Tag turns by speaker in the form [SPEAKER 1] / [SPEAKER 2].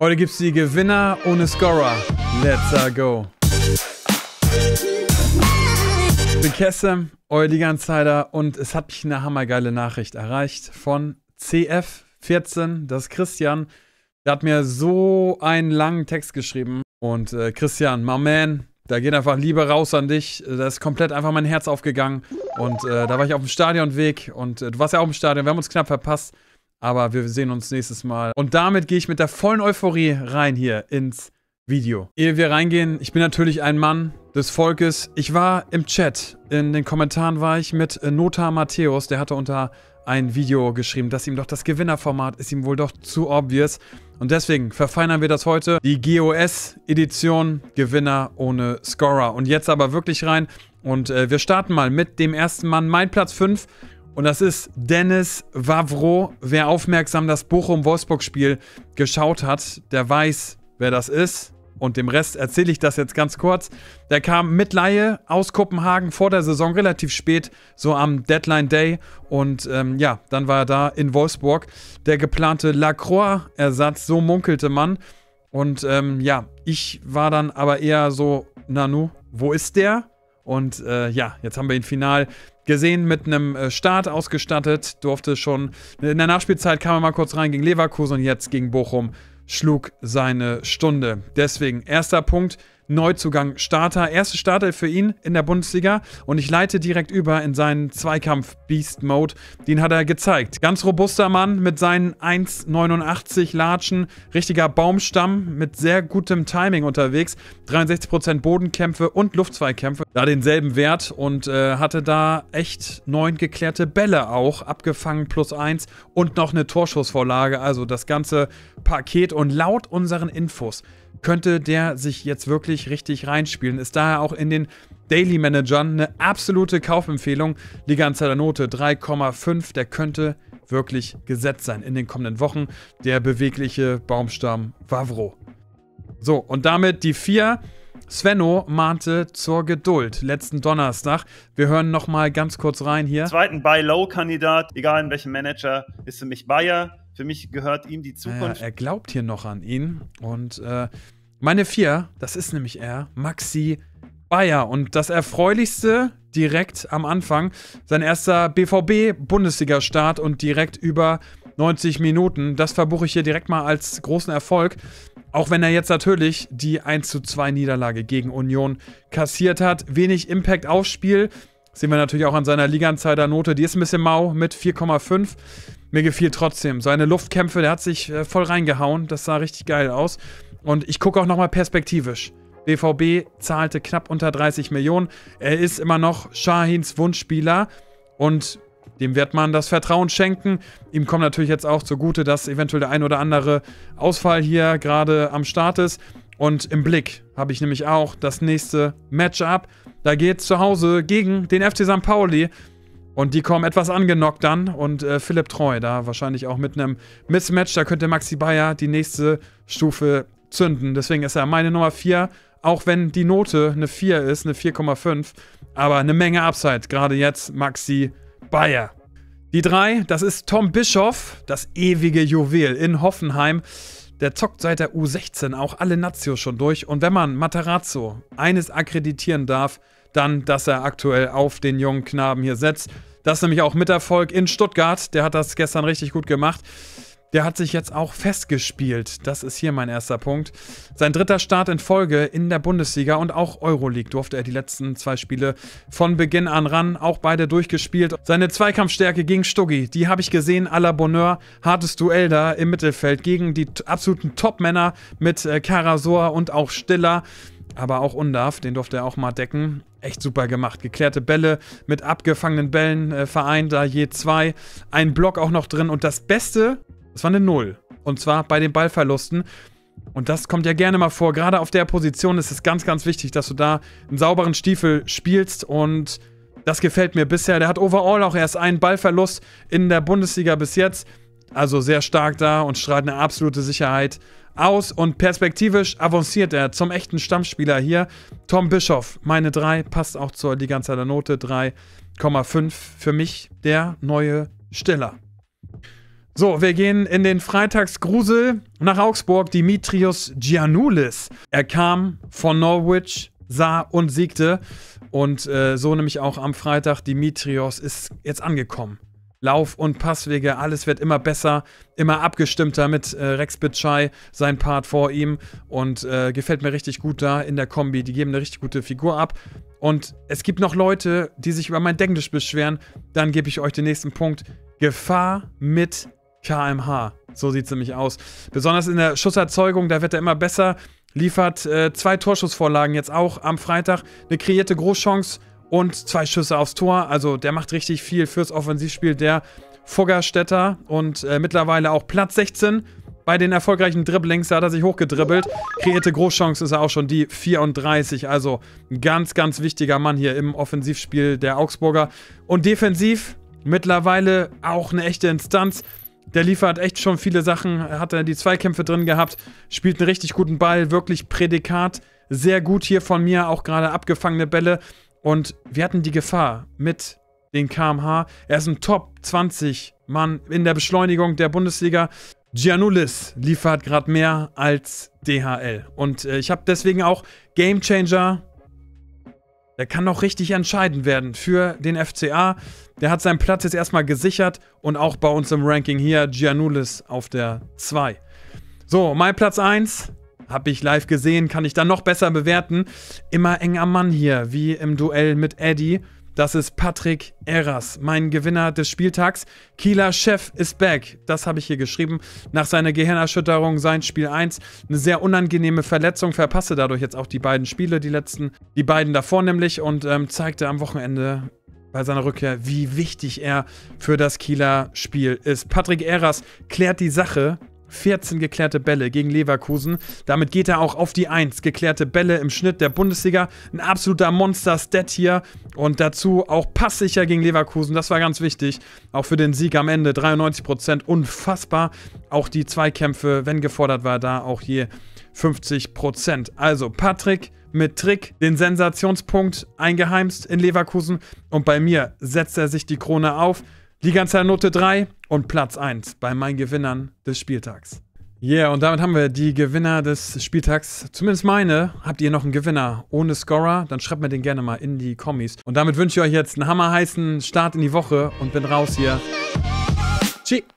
[SPEAKER 1] Heute gibt es die Gewinner ohne Scorer. Let's a uh, go. Ich bin Kessem, euer Liga-Insider und es hat mich eine hammergeile Nachricht erreicht von CF14, das ist Christian. Der hat mir so einen langen Text geschrieben und äh, Christian, my man, da geht einfach Liebe raus an dich. Da ist komplett einfach mein Herz aufgegangen und äh, da war ich auf dem Stadionweg und äh, du warst ja auch im Stadion, wir haben uns knapp verpasst. Aber wir sehen uns nächstes Mal. Und damit gehe ich mit der vollen Euphorie rein hier ins Video. Ehe wir reingehen, ich bin natürlich ein Mann des Volkes. Ich war im Chat, in den Kommentaren war ich mit Nota Matthäus, der hatte unter ein Video geschrieben, dass ihm doch das Gewinnerformat ist ihm wohl doch zu obvious. Und deswegen verfeinern wir das heute. Die GOS-Edition Gewinner ohne Scorer. Und jetzt aber wirklich rein. Und äh, wir starten mal mit dem ersten Mann. Mein Platz 5 und das ist Dennis Wavro. Wer aufmerksam das Bochum-Wolfsburg-Spiel geschaut hat, der weiß, wer das ist. Und dem Rest erzähle ich das jetzt ganz kurz. Der kam mit Laie aus Kopenhagen vor der Saison relativ spät, so am Deadline Day. Und ähm, ja, dann war er da in Wolfsburg. Der geplante Lacroix-Ersatz, so munkelte man. Und ähm, ja, ich war dann aber eher so, Nanu, wo ist der? Und äh, ja, jetzt haben wir ihn final gesehen mit einem äh, Start ausgestattet, durfte schon. In der Nachspielzeit kam er mal kurz rein gegen Leverkusen und jetzt gegen Bochum schlug seine Stunde. Deswegen erster Punkt Neuzugang Starter. Erste Starter für ihn in der Bundesliga und ich leite direkt über in seinen Zweikampf Beast Mode. Den hat er gezeigt. Ganz robuster Mann mit seinen 1,89 Latschen, richtiger Baumstamm mit sehr gutem Timing unterwegs, 63% Bodenkämpfe und Luftzweikämpfe, da denselben Wert und äh, hatte da echt neun geklärte Bälle auch, abgefangen plus eins und noch eine Torschussvorlage, also das ganze Paket und laut unseren Infos könnte der sich jetzt wirklich richtig reinspielen. Ist daher auch in den Daily Managern eine absolute Kaufempfehlung. Liga Die der Note 3,5, der könnte wirklich gesetzt sein in den kommenden Wochen. Der bewegliche Baumstamm Wavro. So, und damit die vier. Svenno mahnte zur Geduld letzten Donnerstag. Wir hören nochmal ganz kurz rein hier. Zweiten Buy-Low-Kandidat, egal in welchem Manager, ist für mich Bayer. Für mich gehört ihm die ah Zukunft. Ja, er glaubt hier noch an ihn und äh, meine vier, das ist nämlich er, Maxi Bayer. Und das Erfreulichste direkt am Anfang, sein erster BVB-Bundesliga-Start und direkt über 90 Minuten. Das verbuche ich hier direkt mal als großen Erfolg. Auch wenn er jetzt natürlich die 1 zu 2 Niederlage gegen Union kassiert hat. Wenig Impact aufs Spiel. Sehen wir natürlich auch an seiner Liga-Insider-Note. Die ist ein bisschen mau mit 4,5. Mir gefiel trotzdem. Seine Luftkämpfe, der hat sich äh, voll reingehauen. Das sah richtig geil aus. Und ich gucke auch nochmal perspektivisch. BVB zahlte knapp unter 30 Millionen. Er ist immer noch Shahins Wunschspieler und dem wird man das Vertrauen schenken. Ihm kommt natürlich jetzt auch zugute, dass eventuell der ein oder andere Ausfall hier gerade am Start ist. Und im Blick habe ich nämlich auch das nächste Matchup. Da geht es zu Hause gegen den FC St. Pauli. Und die kommen etwas angenockt dann. Und äh, Philipp Treu da wahrscheinlich auch mit einem Mismatch. Da könnte Maxi Bayer die nächste Stufe zünden. Deswegen ist er meine Nummer 4, auch wenn die Note eine 4 ist, eine 4,5. Aber eine Menge Upside, gerade jetzt Maxi Bayer. Die 3, das ist Tom Bischoff, das ewige Juwel in Hoffenheim. Der zockt seit der U16 auch alle Nazio schon durch. Und wenn man Materazzo eines akkreditieren darf, dann, dass er aktuell auf den jungen Knaben hier setzt. Das ist nämlich auch mit Erfolg in Stuttgart. Der hat das gestern richtig gut gemacht. Der hat sich jetzt auch festgespielt. Das ist hier mein erster Punkt. Sein dritter Start in Folge in der Bundesliga und auch Euroleague durfte er die letzten zwei Spiele von Beginn an ran, auch beide durchgespielt. Seine Zweikampfstärke gegen Stuggi, die habe ich gesehen, à la Bonheur. Hartes Duell da im Mittelfeld gegen die absoluten Topmänner mit äh, Karasor und auch Stiller aber auch Undarf, den durfte er auch mal decken. Echt super gemacht. Geklärte Bälle mit abgefangenen Bällen äh, vereint, da je zwei. Ein Block auch noch drin. Und das Beste, das war eine Null. Und zwar bei den Ballverlusten. Und das kommt ja gerne mal vor. Gerade auf der Position ist es ganz, ganz wichtig, dass du da einen sauberen Stiefel spielst. Und das gefällt mir bisher. Der hat overall auch erst einen Ballverlust in der Bundesliga bis jetzt. Also sehr stark da und strahlt eine absolute Sicherheit aus. Und perspektivisch avanciert er zum echten Stammspieler hier. Tom Bischoff, meine 3, passt auch zur die ganze Note 3,5. Für mich der neue Stiller. So, wir gehen in den Freitagsgrusel nach Augsburg. Dimitrios Giannoulis. Er kam von Norwich, sah und siegte. Und äh, so nämlich auch am Freitag. Dimitrios ist jetzt angekommen. Lauf- und Passwege, alles wird immer besser, immer abgestimmter mit äh, Rex Bitschei, sein Part vor ihm. Und äh, gefällt mir richtig gut da in der Kombi. Die geben eine richtig gute Figur ab. Und es gibt noch Leute, die sich über mein Denglisch beschweren. Dann gebe ich euch den nächsten Punkt. Gefahr mit kmh. So sieht es nämlich aus. Besonders in der Schusserzeugung, da wird er immer besser. Liefert äh, zwei Torschussvorlagen jetzt auch am Freitag. Eine kreierte Großchance und zwei Schüsse aufs Tor. Also der macht richtig viel fürs Offensivspiel, der Fuggerstädter. Und äh, mittlerweile auch Platz 16 bei den erfolgreichen Dribblings. Da hat er sich hochgedribbelt. Kreierte Großchance ist er auch schon die 34. Also ein ganz, ganz wichtiger Mann hier im Offensivspiel der Augsburger. Und defensiv mittlerweile auch eine echte Instanz. Der liefert echt schon viele Sachen, hat er die Zweikämpfe drin gehabt, spielt einen richtig guten Ball, wirklich Prädikat. Sehr gut hier von mir, auch gerade abgefangene Bälle. Und wir hatten die Gefahr mit den KMH. Er ist ein Top 20 Mann in der Beschleunigung der Bundesliga. Giannulis liefert gerade mehr als DHL. Und äh, ich habe deswegen auch Gamechanger der kann noch richtig entscheidend werden für den FCA. Der hat seinen Platz jetzt erstmal gesichert und auch bei uns im Ranking hier Giannulis auf der 2. So, mein Platz 1 habe ich live gesehen, kann ich dann noch besser bewerten. Immer enger Mann hier, wie im Duell mit Eddie. Das ist Patrick Eras, mein Gewinner des Spieltags. Kieler Chef ist back. Das habe ich hier geschrieben. Nach seiner Gehirnerschütterung sein Spiel 1. Eine sehr unangenehme Verletzung. Verpasse dadurch jetzt auch die beiden Spiele, die letzten, die beiden davor nämlich. Und ähm, zeigte am Wochenende bei seiner Rückkehr, wie wichtig er für das Kieler Spiel ist. Patrick Eras klärt die Sache 14 geklärte Bälle gegen Leverkusen. Damit geht er auch auf die 1 geklärte Bälle im Schnitt der Bundesliga. Ein absoluter Monster-Stat hier und dazu auch passsicher gegen Leverkusen. Das war ganz wichtig. Auch für den Sieg am Ende 93 Unfassbar. Auch die Zweikämpfe, wenn gefordert war, da auch je 50 Also Patrick mit Trick den Sensationspunkt eingeheimst in Leverkusen und bei mir setzt er sich die Krone auf die ganze note 3 und Platz 1 bei meinen Gewinnern des Spieltags. Yeah, und damit haben wir die Gewinner des Spieltags. Zumindest meine. Habt ihr noch einen Gewinner ohne Scorer? Dann schreibt mir den gerne mal in die Kommis. Und damit wünsche ich euch jetzt einen hammerheißen Start in die Woche und bin raus hier. Tschüss.